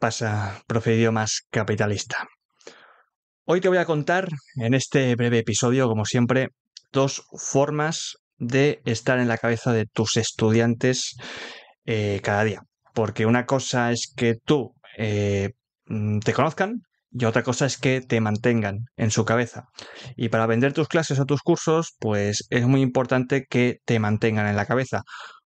Pasa, profe más capitalista. Hoy te voy a contar, en este breve episodio, como siempre, dos formas de estar en la cabeza de tus estudiantes eh, cada día. Porque una cosa es que tú eh, mm, te conozcan y otra cosa es que te mantengan en su cabeza. Y para vender tus clases o tus cursos, pues es muy importante que te mantengan en la cabeza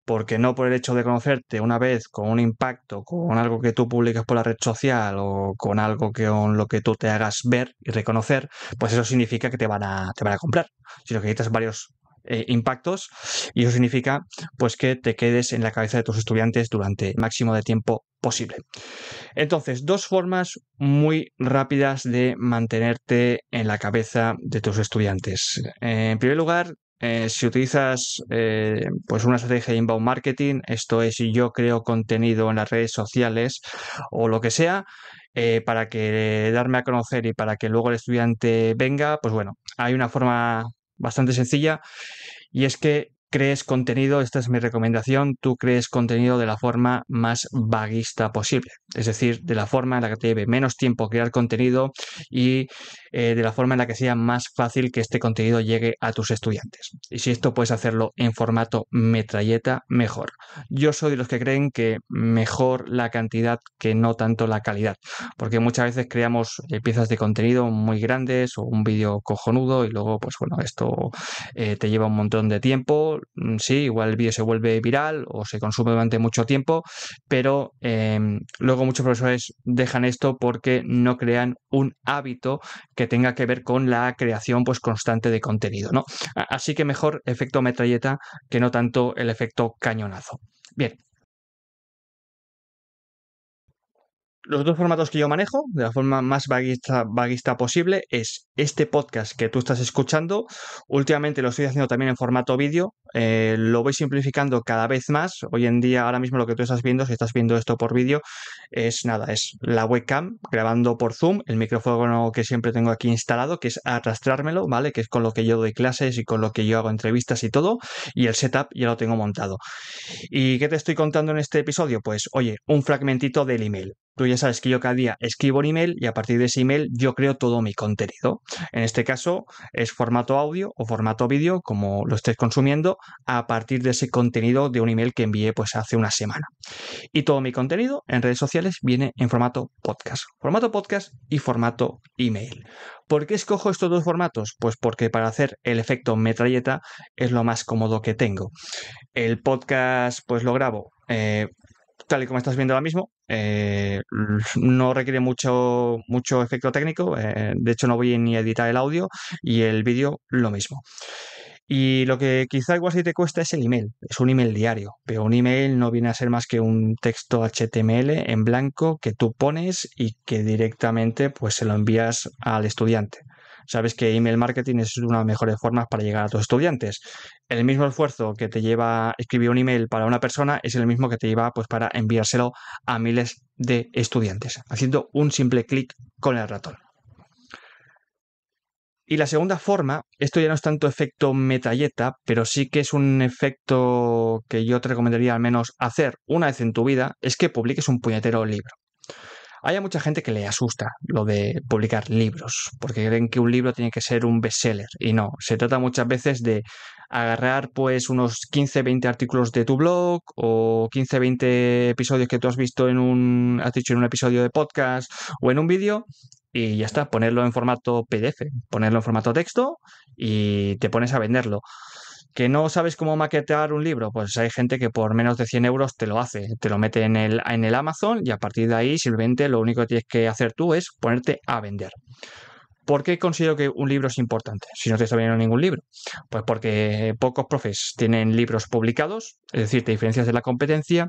porque no por el hecho de conocerte una vez con un impacto, con algo que tú publicas por la red social o con algo que con lo que tú te hagas ver y reconocer, pues eso significa que te van a, van a comprar, sino que necesitas varios eh, impactos y eso significa pues que te quedes en la cabeza de tus estudiantes durante el máximo de tiempo posible. Entonces, dos formas muy rápidas de mantenerte en la cabeza de tus estudiantes. En primer lugar, eh, si utilizas eh, pues una estrategia de inbound marketing, esto es si yo creo contenido en las redes sociales o lo que sea, eh, para que darme a conocer y para que luego el estudiante venga, pues bueno, hay una forma bastante sencilla y es que crees contenido, esta es mi recomendación, tú crees contenido de la forma más vaguista posible es decir, de la forma en la que te lleve menos tiempo crear contenido y eh, de la forma en la que sea más fácil que este contenido llegue a tus estudiantes. Y si esto puedes hacerlo en formato metralleta, mejor. Yo soy de los que creen que mejor la cantidad que no tanto la calidad, porque muchas veces creamos eh, piezas de contenido muy grandes o un vídeo cojonudo y luego, pues bueno, esto eh, te lleva un montón de tiempo. Mm, sí, igual el vídeo se vuelve viral o se consume durante mucho tiempo, pero em, luego muchos profesores dejan esto porque no crean un hábito que tenga que ver con la creación pues, constante de contenido. ¿no? Así que mejor efecto metralleta que no tanto el efecto cañonazo. Bien, Los dos formatos que yo manejo, de la forma más vaguista, posible, es este podcast que tú estás escuchando. Últimamente lo estoy haciendo también en formato vídeo. Eh, lo voy simplificando cada vez más. Hoy en día, ahora mismo lo que tú estás viendo, si estás viendo esto por vídeo, es nada, es la webcam grabando por Zoom, el micrófono que siempre tengo aquí instalado, que es arrastrármelo, ¿vale? Que es con lo que yo doy clases y con lo que yo hago entrevistas y todo. Y el setup ya lo tengo montado. ¿Y qué te estoy contando en este episodio? Pues, oye, un fragmentito del email tú ya sabes que yo cada día escribo un email y a partir de ese email yo creo todo mi contenido. En este caso es formato audio o formato vídeo, como lo estés consumiendo, a partir de ese contenido de un email que envié pues hace una semana. Y todo mi contenido en redes sociales viene en formato podcast. Formato podcast y formato email. ¿Por qué escojo estos dos formatos? Pues porque para hacer el efecto metralleta es lo más cómodo que tengo. El podcast pues lo grabo eh, tal y como estás viendo ahora mismo. Eh, no requiere mucho, mucho efecto técnico. Eh, de hecho, no voy ni a editar el audio y el vídeo lo mismo. Y lo que quizá igual si te cuesta es el email. Es un email diario, pero un email no viene a ser más que un texto HTML en blanco que tú pones y que directamente pues se lo envías al estudiante. Sabes que email marketing es una de las mejores formas para llegar a tus estudiantes. El mismo esfuerzo que te lleva escribir un email para una persona es el mismo que te lleva pues, para enviárselo a miles de estudiantes, haciendo un simple clic con el ratón. Y la segunda forma, esto ya no es tanto efecto metalleta, pero sí que es un efecto que yo te recomendaría al menos hacer una vez en tu vida, es que publiques un puñetero libro. Hay mucha gente que le asusta lo de publicar libros, porque creen que un libro tiene que ser un bestseller, y no, se trata muchas veces de agarrar pues unos 15, 20 artículos de tu blog o 15, 20 episodios que tú has visto en un, has dicho en un episodio de podcast o en un vídeo y ya está, ponerlo en formato PDF, ponerlo en formato texto y te pones a venderlo. ¿Que no sabes cómo maquetear un libro? Pues hay gente que por menos de 100 euros te lo hace, te lo mete en el, en el Amazon y a partir de ahí simplemente lo único que tienes que hacer tú es ponerte a vender. ¿Por qué considero que un libro es importante si no te está viendo ningún libro? Pues porque pocos profes tienen libros publicados, es decir, te diferencias de la competencia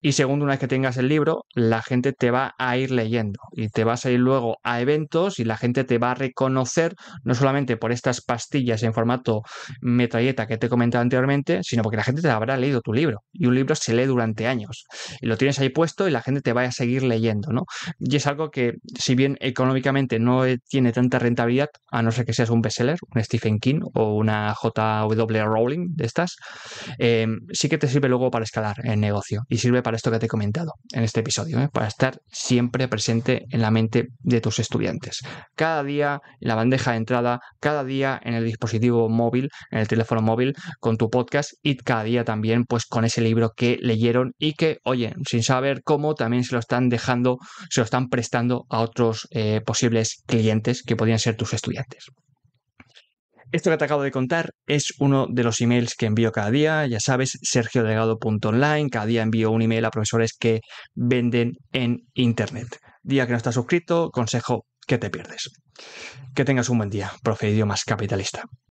y segundo, una vez que tengas el libro, la gente te va a ir leyendo y te vas a ir luego a eventos y la gente te va a reconocer no solamente por estas pastillas en formato metralleta que te he comentado anteriormente, sino porque la gente te habrá leído tu libro y un libro se lee durante años y lo tienes ahí puesto y la gente te va a seguir leyendo, Y es algo que si bien económicamente no eh, tiene tanta rentabilidad, a no ser que seas un bestseller, un Stephen King o una JW Rowling de estas, em, sí que te sirve luego para escalar el negocio y sirve para esto que te he comentado en este episodio, ¿eh? para estar siempre presente en la mente de tus estudiantes. Cada día en la bandeja de entrada, cada día en el dispositivo móvil, en el teléfono móvil, con tu podcast y cada día también pues con ese libro que leyeron y que, oye, sin saber cómo, también se lo están dejando, se lo están prestando a otros eh, posibles clientes que podrían ser tus estudiantes. Esto que te acabo de contar es uno de los emails que envío cada día. Ya sabes, sergiodelgado.online. Cada día envío un email a profesores que venden en Internet. Día que no estás suscrito, consejo que te pierdes. Que tengas un buen día, profe más capitalista.